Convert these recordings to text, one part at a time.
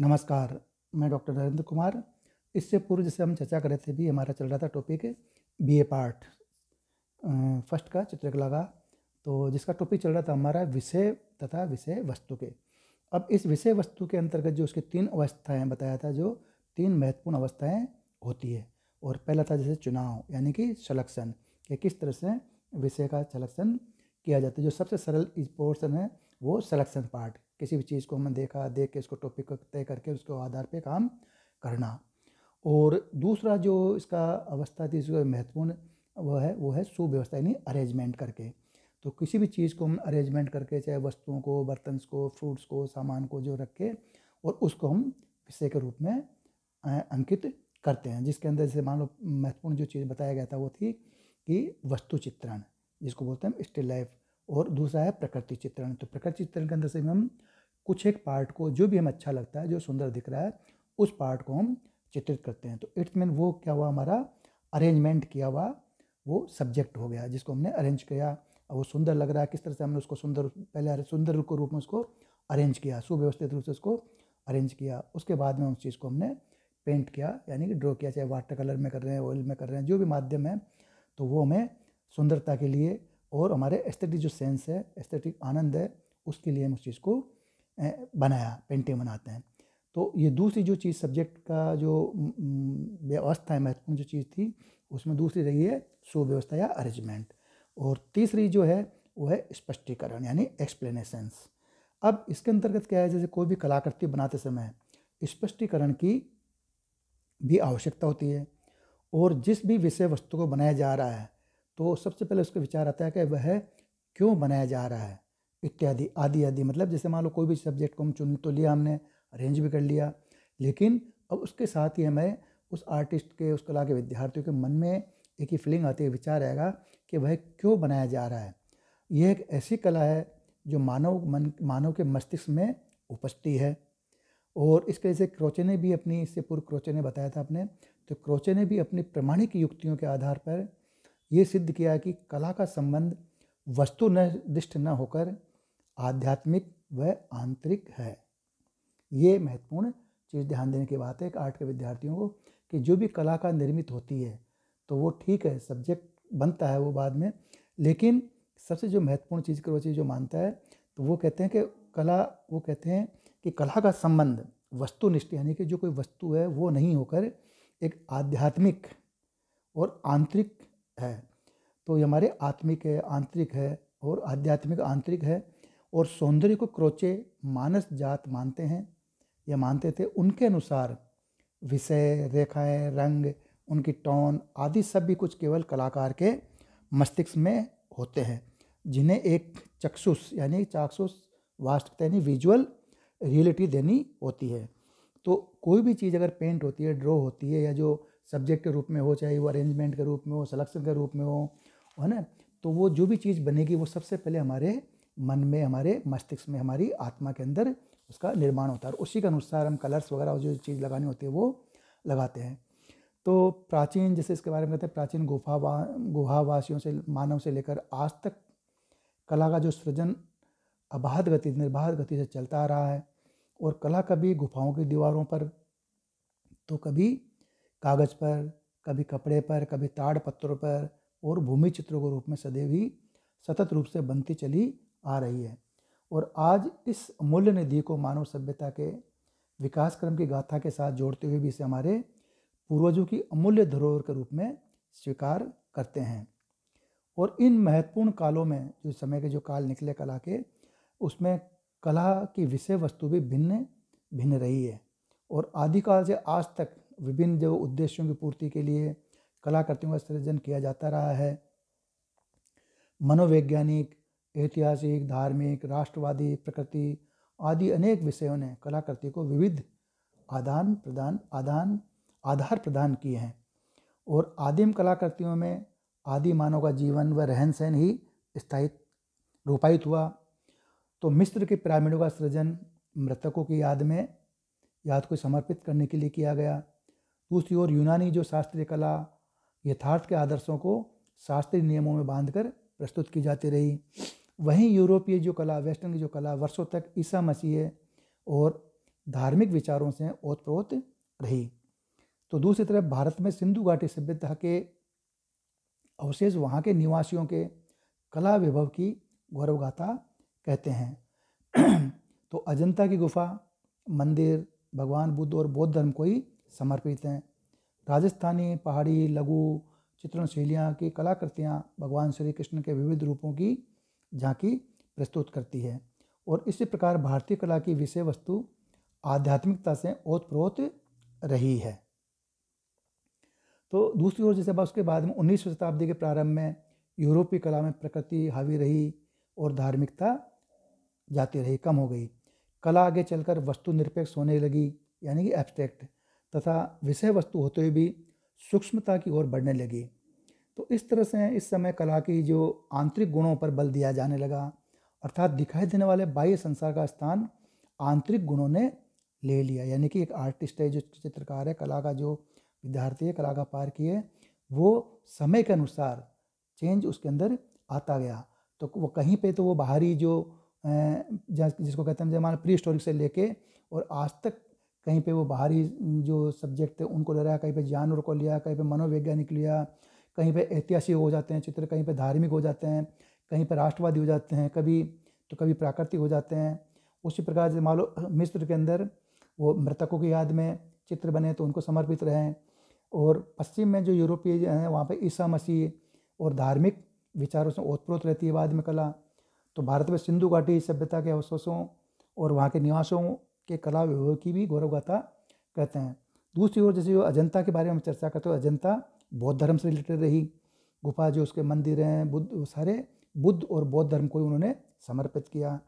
नमस्कार मैं डॉक्टर नरेंद्र कुमार इससे पूर्व जैसे हम चर्चा कर रहे थे भी हमारा चल रहा था टॉपिक बीए पार्ट फर्स्ट का चित्रकला का तो जिसका टॉपिक चल रहा था हमारा विषय तथा विषय वस्तु के अब इस विषय वस्तु के अंतर्गत जो उसकी तीन अवस्थाएं बताया था जो तीन महत्वपूर्ण अवस्थाएं होती है और पहला था जैसे चुनाव यानी कि सलेक्शन कि किस तरह से विषय का सलेक्शन किया जाता है जो सबसे सरल पोर्सन है वो सलेक्शन पार्ट किसी भी चीज़ को हमने देखा देख के इसको टॉपिक तय करके उसके आधार पर काम करना और दूसरा जो इसका अवस्था थी इसका महत्वपूर्ण वह है वो है सुव्यवस्था यानी अरेंजमेंट करके तो किसी भी चीज़ को हम अरेंजमेंट करके चाहे वस्तुओं को बर्तन को फ्रूट्स को सामान को जो रखे और उसको हम विषय के रूप में अंकित करते हैं जिसके अंदर जैसे मान लो महत्वपूर्ण जो चीज़ बताया गया था वो थी कि वस्तु चित्रण जिसको बोलते हैं स्टिल लाइफ और दूसरा है प्रकृति चित्रण तो प्रकृति चित्रण के अंदर से हम कुछ एक पार्ट को जो भी हम अच्छा लगता है जो सुंदर दिख रहा है उस पार्ट को हम चित्रित करते हैं तो इट्स मीन वो क्या हुआ हमारा अरेंजमेंट किया हुआ वो सब्जेक्ट हो गया जिसको हमने अरेंज किया और वो सुंदर लग रहा है किस तरह से हमने उसको सुंदर पहले सुंदर को रूप में उसको अरेंज किया सुव्यवस्थित रूप से उसको अरेंज किया उसके बाद में उस चीज़ को हमने पेंट किया यानी कि ड्रॉ किया चाहे वाटर कलर में कर रहे हैं ऑयल में कर रहे हैं जो भी माध्यम है तो वो हमें सुंदरता के लिए और हमारे एस्थेटिक जो सेंस है एस्थेटिक आनंद है उसके लिए हम उस चीज़ को बनाया पेंटिंग बनाते हैं तो ये दूसरी जो चीज़ सब्जेक्ट का जो व्यवस्था है महत्वपूर्ण जो चीज़ थी उसमें दूसरी रही है सुव्यवस्था या अरेंजमेंट और तीसरी जो है वो है स्पष्टीकरण यानी एक्सप्लेनेशंस अब इसके अंतर्गत क्या है जैसे कोई भी कलाकृति बनाते समय स्पष्टीकरण की भी आवश्यकता होती है और जिस भी विषय वस्तु को बनाया जा रहा है तो सबसे पहले उसका विचार आता है कि वह क्यों बनाया जा रहा है इत्यादि आदि आदि मतलब जैसे मान लो कोई भी सब्जेक्ट को हम चुन तो लिया हमने अरेंज भी कर लिया लेकिन अब उसके साथ ही हमें उस आर्टिस्ट के उस कला के विद्यार्थियों के मन में एक ही फीलिंग आती है विचार आएगा कि वह क्यों बनाया जा रहा है यह एक ऐसी कला है जो मानव मन मानव के मस्तिष्क में उपजती है और इसके जैसे क्रोचे ने भी अपनी इससे पूर्व क्रोचे ने बताया था अपने तो क्रोचे ने भी अपनी प्रमाणिक युक्तियों के आधार पर ये सिद्ध किया कि कला का संबंध वस्तु वस्तुनिष्ठ न होकर आध्यात्मिक व आंतरिक है ये महत्वपूर्ण चीज़ ध्यान देने की बात है एक आर्ट के विद्यार्थियों को कि जो भी कला का निर्मित होती है तो वो ठीक है सब्जेक्ट बनता है वो बाद में लेकिन सबसे जो महत्वपूर्ण चीज़ चीज़ जो मानता है तो वो कहते हैं कि कला वो कहते हैं कि कला का संबंध वस्तुनिष्ठ यानी कि जो कोई वस्तु है वो नहीं होकर एक आध्यात्मिक और आंतरिक है तो ये हमारे आत्मिक है आंतरिक है और आध्यात्मिक आंतरिक है और सौंदर्य को क्रोचे मानस जात मानते हैं या मानते थे उनके अनुसार विषय रेखाएं रंग उनकी टोन आदि सब भी कुछ केवल कलाकार के मस्तिष्क में होते हैं जिन्हें एक चक्षुष यानी चाक्षुष वास्तविकता यानी विजुअल रियलिटी देनी होती है तो कोई भी चीज़ अगर पेंट होती है ड्रॉ होती है या जो सब्जेक्ट के रूप में हो चाहे वो अरेंजमेंट के रूप में हो सलेक्शन के रूप में हो है ना तो वो जो भी चीज़ बनेगी वो सबसे पहले हमारे मन में हमारे मस्तिष्क में हमारी आत्मा के अंदर उसका निर्माण होता है उसी के अनुसार हम कलर्स वगैरह जो चीज़ लगानी होती है वो लगाते हैं तो प्राचीन जैसे इसके बारे में कहते हैं प्राचीन गुफा वा गुहावासियों से मानव से लेकर आज तक कला का जो सृजन अबाध गति निर्बाध गति से चलता आ रहा है और कला कभी गुफाओं की दीवारों पर तो कभी कागज़ पर कभी कपड़े पर कभी ताड़ पत्रों पर और भूमि चित्रों के रूप में सदैव ही सतत रूप से बनती चली आ रही है और आज इस मूल्य निधि को मानव सभ्यता के विकास क्रम की गाथा के साथ जोड़ते हुए भी इसे हमारे पूर्वजों की अमूल्य धरोहर के रूप में स्वीकार करते हैं और इन महत्वपूर्ण कालों में जो समय के जो काल निकले कला के उसमें कला की विषय वस्तु भी भिन्न भिन्न रही है और आदिकाल से आज तक विभिन्न जो उद्देश्यों की पूर्ति के लिए कलाकृतियों का सृजन किया जाता रहा है मनोवैज्ञानिक ऐतिहासिक धार्मिक राष्ट्रवादी प्रकृति आदि अनेक विषयों ने कलाकृति को विविध आदान प्रदान आदान आधार प्रदान किए हैं और आदिम कलाकृतियों में आदि मानव का जीवन व रहन सहन ही स्थायित रूपायित हुआ तो मिस्र के पिरामिडों का सृजन मृतकों की याद में याद को समर्पित करने के लिए किया गया दूसरी ओर यूनानी जो शास्त्रीय कला यथार्थ के आदर्शों को शास्त्रीय नियमों में बांधकर प्रस्तुत की जाती रही वहीं यूरोपीय जो कला वेस्टर्न की जो कला वर्षों तक ईसा मसीह और धार्मिक विचारों से ओतप्रोत रही तो दूसरी तरफ भारत में सिंधु घाटी सभ्यता के अवशेष वहाँ के निवासियों के कला विभव की गौरवगाथा कहते हैं तो अजंता की गुफा मंदिर भगवान बुद्ध और बौद्ध धर्म को ही समर्पित हैं राजस्थानी पहाड़ी लघु चित्रण शैलियाँ की कलाकृतियाँ भगवान श्री कृष्ण के विविध रूपों की झांकी प्रस्तुत करती है और इसी प्रकार भारतीय कला की विषय वस्तु आध्यात्मिकता से ओतप्रोत रही है तो दूसरी ओर जैसे बस उसके बाद में उन्नीसवीं शताब्दी के प्रारंभ में यूरोपीय कला में प्रकृति हावी रही और धार्मिकता जाती रही कम हो गई कला आगे चलकर वस्तु निरपेक्ष होने लगी यानी कि एब्स्ट्रैक्ट तथा विषय वस्तु होते हुए भी सूक्ष्मता की ओर बढ़ने लगी तो इस तरह से इस समय कला की जो आंतरिक गुणों पर बल दिया जाने लगा अर्थात दिखाई देने वाले बाह्य संसार का स्थान आंतरिक गुणों ने ले लिया यानी कि एक आर्टिस्ट है जो चित्रकार है कला का जो विद्यार्थी है कला का पार है वो समय के अनुसार चेंज उसके अंदर आता गया तो वो कहीं पे तो वो बाहरी जो जिसको कहते हैं जमाना प्री स्टोरिक से लेके और आज तक कहीं पे वो बाहरी जो सब्जेक्ट थे उनको ले रहा है कहीं पे जानवर को लिया कहीं पे मनोवैज्ञानिक लिया कहीं पे ऐतिहासिक हो जाते हैं चित्र कहीं पे धार्मिक हो जाते हैं कहीं पे राष्ट्रवादी हो जाते हैं कभी तो कभी प्राकृतिक हो जाते हैं उसी प्रकार से मान लो मिस्र के अंदर वो मृतकों की याद में चित्र बने तो उनको समर्पित रहें और पश्चिम में जो यूरोपीय हैं वहाँ पर ईसा मसीह और धार्मिक विचारों से ओतप्रोत रहती है बाद में कला तो भारत में सिंधु घाटी सभ्यता के अवशेषों और वहाँ के निवासों के कला विभाग की भी गौरव गाथा कहते हैं दूसरी ओर जैसे जो अजंता के बारे में हम चर्चा करते हो अजंता बौद्ध धर्म से रिलेटेड रही गुफा जो उसके मंदिर हैं बुद्ध वो सारे बुद्ध और बौद्ध धर्म को उन्होंने समर्पित किया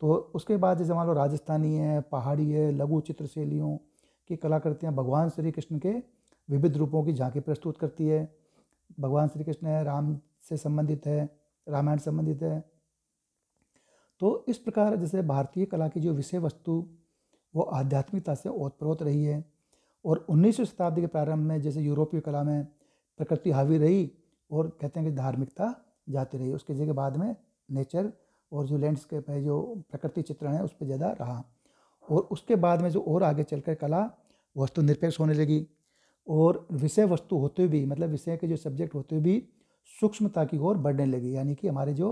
तो उसके बाद जैसे मान लो राजस्थानी है पहाड़ी है लघु चित्र शैलियों की कलाकृतियाँ भगवान श्री कृष्ण के विविध रूपों की झांकी प्रस्तुत करती है भगवान श्री कृष्ण है राम से संबंधित है रामायण संबंधित है तो इस प्रकार जैसे भारतीय कला की जो विषय वस्तु वो आध्यात्मिकता से ओतप्रोत रही है और उन्नीसवीं शताब्दी के प्रारंभ में जैसे यूरोपीय कला में प्रकृति हावी रही और कहते हैं कि धार्मिकता जाती रही उसके जगह बाद में नेचर और जो लैंडस्केप है जो प्रकृति चित्रण है उस पर ज़्यादा रहा और उसके बाद में जो और आगे चलकर कला वस्तु निरपेक्ष होने लगी और विषय वस्तु होते भी मतलब विषय के जो सब्जेक्ट होते हुए भी सूक्ष्मता की ओर बढ़ने लगी यानी कि हमारे जो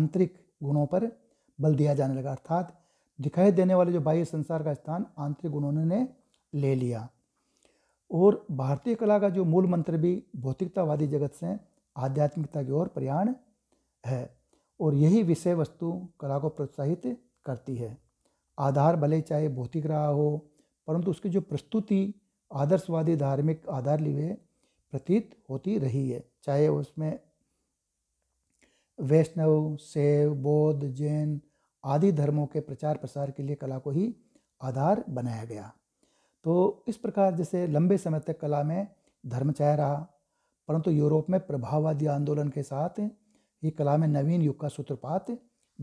आंतरिक गुणों पर बल दिया जाने लगा अर्थात दिखाई देने वाले जो बाह्य संसार का स्थान आंतरिक गुणों ने ले लिया और भारतीय कला का जो मूल मंत्र भी भौतिकतावादी जगत से आध्यात्मिकता की ओर प्रयाण है और यही विषय वस्तु कला को प्रोत्साहित करती है आधार भले चाहे भौतिक रहा हो परंतु उसकी जो प्रस्तुति आदर्शवादी धार्मिक आधार लिए प्रतीत होती रही है चाहे उसमें वैष्णव शैव बौद्ध जैन आदि धर्मों के प्रचार प्रसार के लिए कला को ही आधार बनाया गया तो इस प्रकार जैसे लंबे समय तक कला में धर्म छाया रहा परंतु यूरोप में प्रभाववादी आंदोलन के साथ ही कला में नवीन युग का सूत्रपात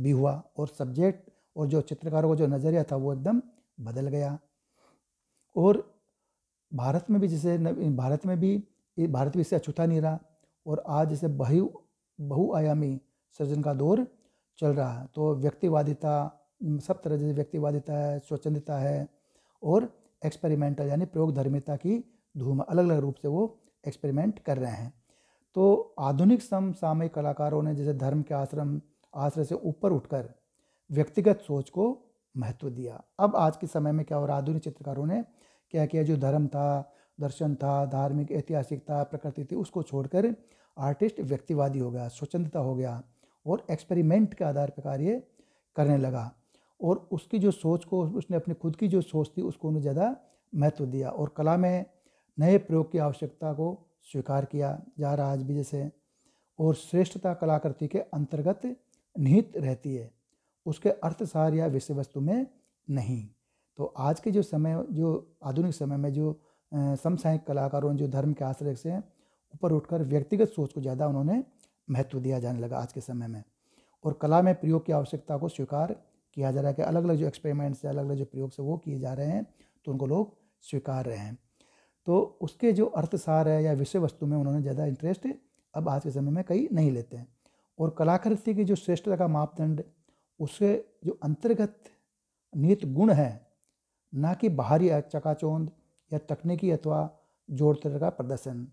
भी हुआ और सब्जेक्ट और जो चित्रकारों का जो नज़रिया था वो एकदम बदल गया और भारत में भी जैसे भारत में भी भारत भी इससे अछूता नहीं रहा और आज जैसे बहु बहुआयामी सृजन का दौर चल रहा है तो व्यक्तिवादिता सब तरह जैसे व्यक्तिवादिता है स्वच्छंदता है और एक्सपेरिमेंटल यानी प्रयोग धर्मिता की धूम अलग अलग रूप से वो एक्सपेरिमेंट कर रहे हैं तो आधुनिक समसामयिक कलाकारों ने जैसे धर्म के आश्रम आश्रय से ऊपर उठकर व्यक्तिगत सोच को महत्व दिया अब आज के समय में क्या हो रहा आधुनिक चित्रकारों ने क्या किया जो धर्म था दर्शन था धार्मिक ऐतिहासिक था प्रकृति थी उसको छोड़कर आर्टिस्ट व्यक्तिवादी हो गया स्वच्छंदता हो गया और एक्सपेरिमेंट के आधार पर कार्य करने लगा और उसकी जो सोच को उसने अपनी खुद की जो सोच थी उसको उन्हें ज़्यादा महत्व दिया और कला में नए प्रयोग की आवश्यकता को स्वीकार किया जा रहा आज भी जैसे और श्रेष्ठता कलाकृति के अंतर्गत निहित रहती है उसके अर्थसार या विषय वस्तु में नहीं तो आज के जो समय जो आधुनिक समय में जो समसायिक कलाकारों जो धर्म के आश्रय से ऊपर उठकर व्यक्तिगत सोच को ज़्यादा उन्होंने महत्व दिया जाने लगा आज के समय में और कला में प्रयोग की आवश्यकता को स्वीकार किया जा रहा है कि अलग अलग जो एक्सपेरिमेंट्स है अलग अलग जो प्रयोग से वो किए जा रहे हैं तो उनको लोग स्वीकार रहे हैं तो उसके जो अर्थसार है या विषय वस्तु में उन्होंने ज़्यादा इंटरेस्ट अब आज के समय में कई नहीं लेते हैं और कलाकृति की जो श्रेष्ठता का मापदंड उसके जो अंतर्गत नियत गुण है ना कि बाहरी चकाचौंध या तकनीकी अथवा जोड़ तरह का प्रदर्शन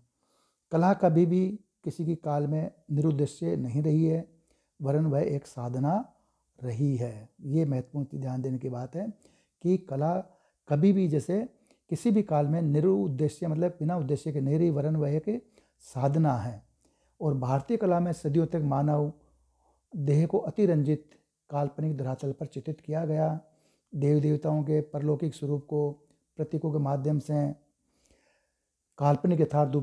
कला कभी भी किसी की काल में निरुद्देश्य नहीं रही है वरन वह एक साधना रही है ये महत्वपूर्ण ध्यान देने की बात है कि कला कभी भी जैसे किसी भी काल में निरुद्देश्य मतलब बिना उद्देश्य के नहीं रही वरन वह एक साधना है और भारतीय कला में सदियों तक मानव देह को अतिरंजित काल्पनिक धरातल पर चित्रित किया गया देवी देवताओं के परलौकिक स्वरूप को प्रतीकों के माध्यम से काल्पनिक यथार्थ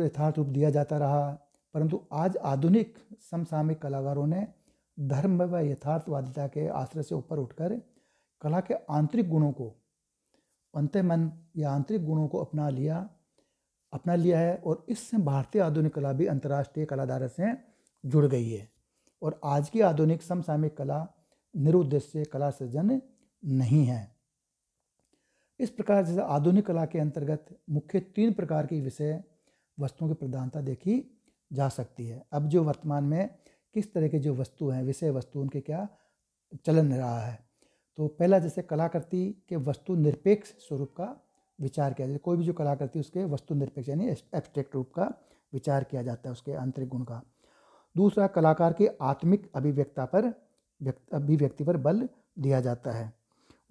यथार्थ रूप दिया जाता रहा परंतु आज आधुनिक समसामयिक कलाकारों ने धर्म व यथार्थवादिता के आश्रय से ऊपर उठकर कला के आंतरिक गुणों को मन या आंतरिक गुणों को अपना लिया अपना लिया है और इससे भारतीय आधुनिक कला भी अंतर्राष्ट्रीय कलाधारा से जुड़ गई है और आज की आधुनिक समसामयिक कला निरुद्देश्य कला सृजन नहीं है इस प्रकार जैसे आधुनिक कला के अंतर्गत मुख्य तीन प्रकार की विषय वस्तुओं की प्रधानता देखी जा सकती है अब जो वर्तमान में किस तरह के जो वस्तु हैं विषय वस्तु उनके क्या चलन रहा है तो पहला जैसे कलाकृति के वस्तु निरपेक्ष स्वरूप का विचार किया जाए कोई भी जो कलाकृति उसके वस्तु निरपेक्ष यानी एब्स्ट्रैक्ट रूप का विचार किया जाता है उसके आंतरिक गुण का दूसरा कलाकार के आत्मिक अभिव्यक्ता पर अभिव्यक्ति पर बल दिया जाता है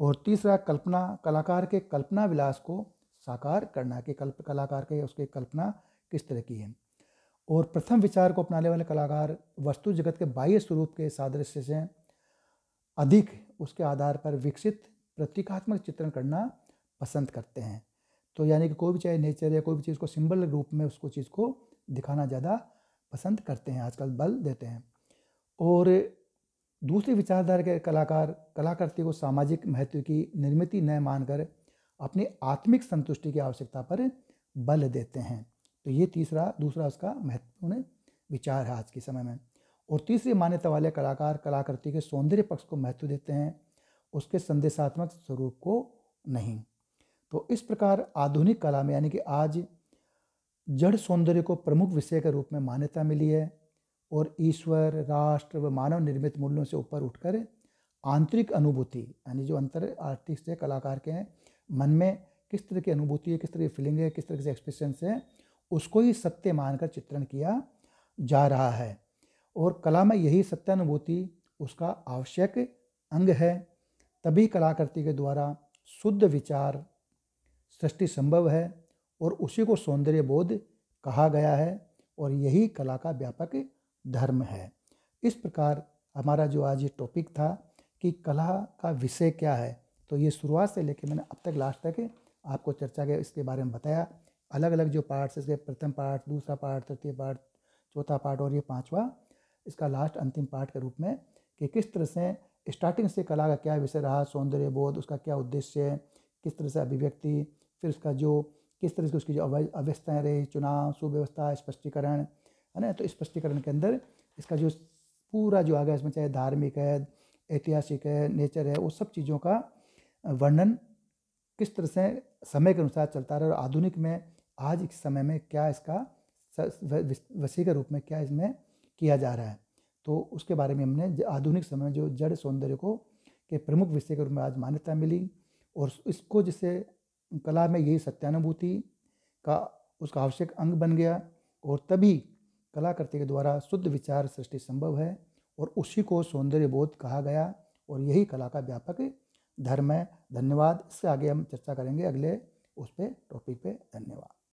और तीसरा कल्पना कलाकार के कल्पना विलास को साकार करना कि कल्प कलाकार के उसके कल्पना किस तरह की है और प्रथम विचार को अपनाने वाले कलाकार वस्तु जगत के बाह्य स्वरूप के सादृश्य से अधिक उसके आधार पर विकसित प्रतीकात्मक चित्रण करना पसंद करते हैं तो यानी कि कोई भी चाहे नेचर या कोई भी चीज़ को सिंबल रूप में उसको चीज़ को दिखाना ज़्यादा पसंद करते हैं आजकल बल देते हैं और दूसरी विचारधारा के कलाकार कलाकृति को सामाजिक महत्व की निर्मित न मानकर अपनी आत्मिक संतुष्टि की आवश्यकता पर बल देते हैं तो ये तीसरा दूसरा उसका महत्वपूर्ण विचार है आज के समय में और तीसरी मान्यता वाले कलाकार कलाकृति के सौंदर्य पक्ष को महत्व देते हैं उसके संदेशात्मक स्वरूप को नहीं तो इस प्रकार आधुनिक कला में यानी कि आज जड़ सौंदर्य को प्रमुख विषय के रूप में मान्यता मिली है और ईश्वर राष्ट्र व मानव निर्मित मूल्यों से ऊपर उठकर आंतरिक अनुभूति यानी जो अंतर आर्टिस्ट है कलाकार के हैं मन में किस तरह की अनुभूति है किस तरह की फीलिंग है किस तरह से एक्सप्रेशन है उसको ही सत्य मानकर चित्रण किया जा रहा है और कला में यही सत्यानुभूति उसका आवश्यक अंग है तभी कलाकृति के द्वारा शुद्ध विचार सृष्टि संभव है और उसी को सौंदर्य बोध कहा गया है और यही कला का व्यापक धर्म है इस प्रकार हमारा जो आज ये टॉपिक था कि कला का विषय क्या है तो ये शुरुआत से लेकर मैंने अब तक लास्ट तक आपको चर्चा के इसके बारे में बताया अलग अलग जो पार्ट्स इसके प्रथम पार्ट दूसरा पार्ट तृतीय पार्ट चौथा पार्ट और ये पांचवा इसका लास्ट अंतिम पार्ट के रूप में कि किस तरह से स्टार्टिंग से कला का क्या विषय रहा सौंदर्य बोध उसका क्या उद्देश्य है किस तरह से अभिव्यक्ति फिर उसका जो किस तरह से उसकी जो अव्यवस्थाएँ रही चुनाव सुव्यवस्था स्पष्टीकरण है ना तो स्पष्टीकरण के अंदर इसका जो पूरा जो आ गया इसमें चाहे धार्मिक है ऐतिहासिक है नेचर है वो सब चीज़ों का वर्णन किस तरह से समय के अनुसार चलता रहा और आधुनिक में आज के समय में क्या इसका वसी के रूप में क्या इसमें किया जा रहा है तो उसके बारे में हमने आधुनिक समय में जो जड़ सौंदर्य को के प्रमुख विषय के रूप में आज मान्यता मिली और इसको जिसे कला में यही सत्यानुभूति का उसका आवश्यक अंग बन गया और तभी कलाकृति के द्वारा शुद्ध विचार सृष्टि संभव है और उसी को सौंदर्य बोध कहा गया और यही कला का व्यापक धर्म है धन्यवाद इससे आगे हम चर्चा करेंगे अगले उस पर टॉपिक पे धन्यवाद